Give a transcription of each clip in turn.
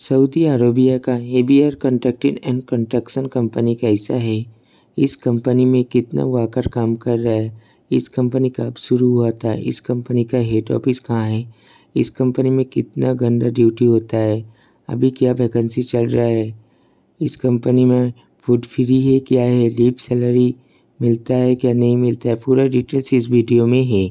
Saudi Arabia का heavy air and construction company कैसा है इस कंपनी में कितना वर्कर काम कर रहा है इस कंपनी कब शुरू हुआ था इस कंपनी का हेड ऑफिस कहाँ है इस कंपनी में कितना घंटा ड्यूटी होता है अभी क्या वैकेंसी चल रहा है इस कंपनी में फूड फ्री है क्या है लीव सैलरी मिलता है क्या नहीं मिलता है पूरा डिटेल्स इस वीडियो में है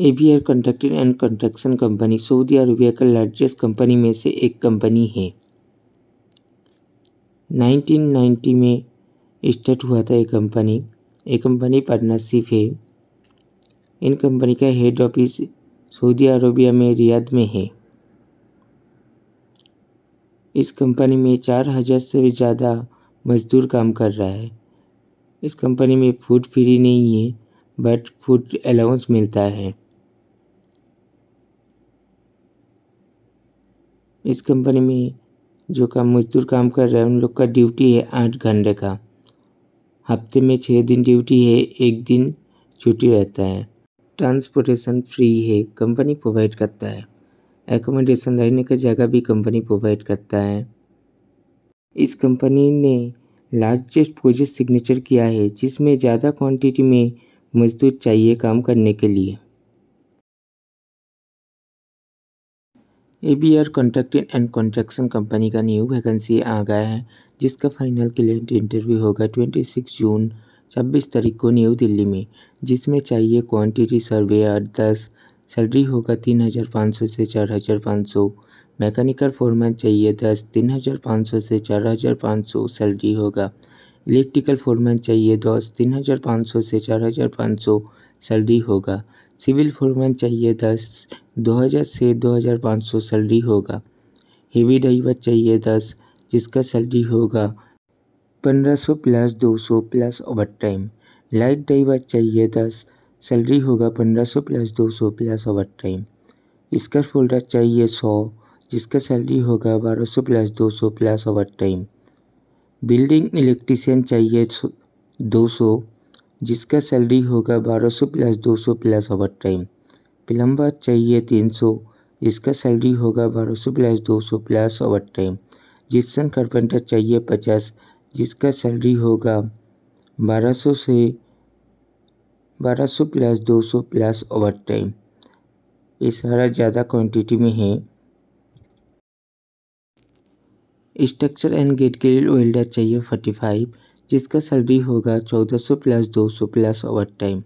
R contracting and construction company Saudi Arabia का लार्जेस्ट कंपनी में से एक कंपनी है 1990 में स्टार्ट हुआ था ये कंपनी ये कंपनी पार्टनरशिप है इन कंपनी का हेड ऑफिस सऊदी अरबिया में रियाद में है इस कंपनी में चार हज़ार से भी ज़्यादा मज़दूर काम कर रहा है इस कंपनी में फूड फ्री नहीं है बट फूड अलाउंस मिलता है इस कंपनी में जो काम मजदूर काम कर रहे हैं उन लोग का ड्यूटी है आठ घंटे का हफ्ते में छः दिन ड्यूटी है एक दिन छुट्टी रहता है ट्रांसपोर्टेशन फ्री है कंपनी प्रोवाइड करता है एकोमोडेशन रहने का जगह भी कंपनी प्रोवाइड करता है इस कंपनी ने लार्जेस्ट प्रोजेक्ट सिग्नेचर किया है जिसमें ज़्यादा क्वांटिटी में मजदूर चाहिए काम करने के लिए A B R contracting and construction company का न्यू वैकेंसी आ गया है जिसका फाइनल क्लियर इंटरव्यू होगा ट्वेंटी सिक्स जून छब्बीस तारीख को न्यू दिल्ली में जिसमें चाहिए क्वांटिटी सर्वेयर दस सैलरी होगा तीन हज़ार पाँच सौ से चार हज़ार पाँच सौ मैकेनिकल फॉर्मेट चाहिए दस तीन हज़ार पाँच सौ से चार हज़ार पाँच सौ सैलरी होगा इलेक्ट्रिकल फोरमैन चाहिए दस तो तीन हज़ार पाँच सौ से चार हज़ार पाँच सौ सैलरी होगा सिविल फोरमैन चाहिए दस दो हज़ार से दो हज़ार पाँच सौ सैलरी होगा हेवी ड्राइवर चाहिए दस जिसका सैलरी होगा पंद्रह सौ प्लस दो सौ plus overtime light driver चाहिए दस सैलरी होगा पंद्रह सौ प्लस दो सौ plus overtime scaffolder चाहिए सौ जिसका सैलरी होगा बारह सौ प्लस दो सौ plus overtime building electrician चाहिए दो सौ जिसका सैलरी होगा बारह सौ प्लस दो सौ प्लस ओवर टाइम प्लम्बर चाहिए तीन सौ जिसका सैलरी होगा बारह सौ प्लस दो सौ plus overtime gypsum carpenter चाहिए पचास जिसका सैलरी होगा बारह सौ से बारह सौ प्लस दो सौ प्लस ओवर टाइम ये सारा ज़्यादा क्वांटिटी में है स्ट्रक्चर एंड गेट के लिए वेल्डर चाहिए फोर्टी फाइव जिसका सैलरी होगा चौदह सौ प्लस दो सौ plus overtime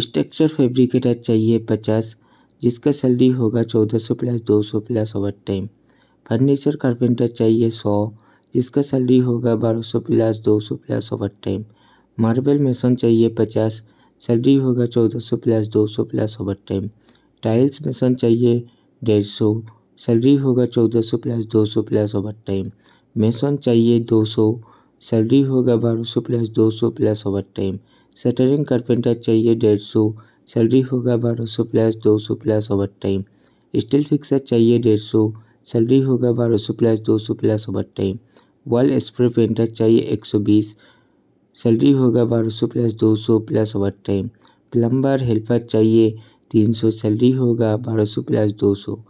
structure fabricator चाहिए पचास जिसका सैलरी होगा चौदह सौ प्लस दो सौ plus overtime furniture carpenter चाहिए सौ जिसका सैलरी होगा बारह सौ प्लस दो सौ plus overtime marble mason चाहिए पचास सैलरी होगा चौदह सौ प्लस दो सौ plus overtime tiles mason चाहिए डेढ़ सौ सैलरी होगा चौदह सौ प्लस दो सौ प्लस ओवर टाइम मेसन चाहिए दो सौ सैलरी होगा बारह सौ प्लस दो सौ plus overtime shuttering carpenter चाहिए डेढ़ सौ सैलरी होगा बारह सौ प्लस दो सौ plus overtime steel fixer चाहिए डेढ़ सौ सैलरी होगा बारह सौ प्लस दो सौ plus overtime wall spray painter चाहिए एक सौ बीस सैलरी होगा बारह सौ प्लस दो सौ plus overtime plumber helper चाहिए तीन सौ सैलरी होगा बारह सौ प्लस दो सौ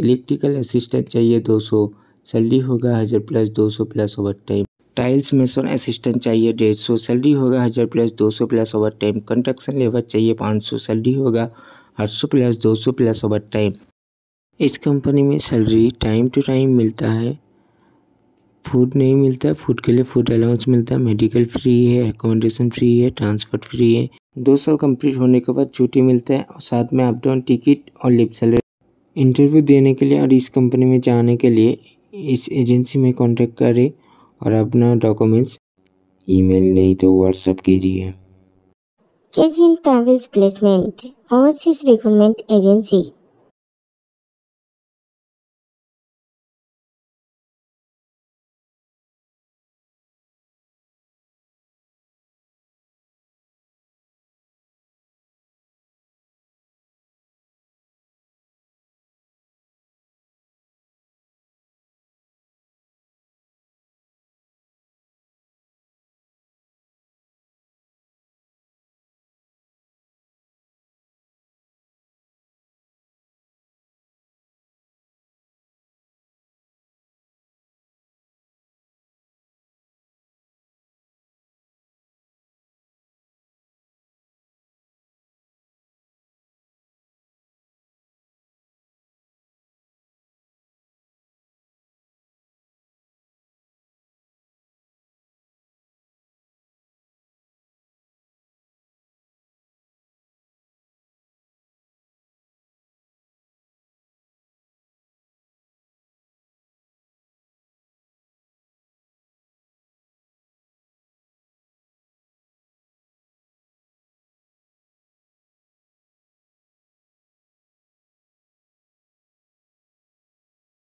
इलेक्ट्रिकल असिस्टेंट चाहिए 200 सैलरी होगा हज़ार plus 200 plus overtime tiles mason assistant चाहिए डेढ़ सौ सैलरी होगा हज़ार प्लस दो सौ plus overtime construction labour चाहिए पाँच सौ सैलरी होगा आठ सौ प्लस दो सौ प्लस ओवर टाइम इस कंपनी में सैलरी टाइम टू टाइम मिलता है फूड नहीं मिलता फूड के लिए फूड अलाउंस मिलता है मेडिकल फ्री है एकोमोडेशन फ्री है ट्रांसपोर्ट फ्री है दो साल कंप्लीट होने के बाद छुट्टी मिलता है और साथ में अप डाउन टिकट और लिप सैलरी इंटरव्यू देने के लिए और इस कंपनी में जाने के लिए इस एजेंसी में कॉन्टेक्ट करें और अपना डॉक्यूमेंट्स ईमेल नहीं तो व्हाट्सअप कीजिए KGN travels placement overseas recruitment agency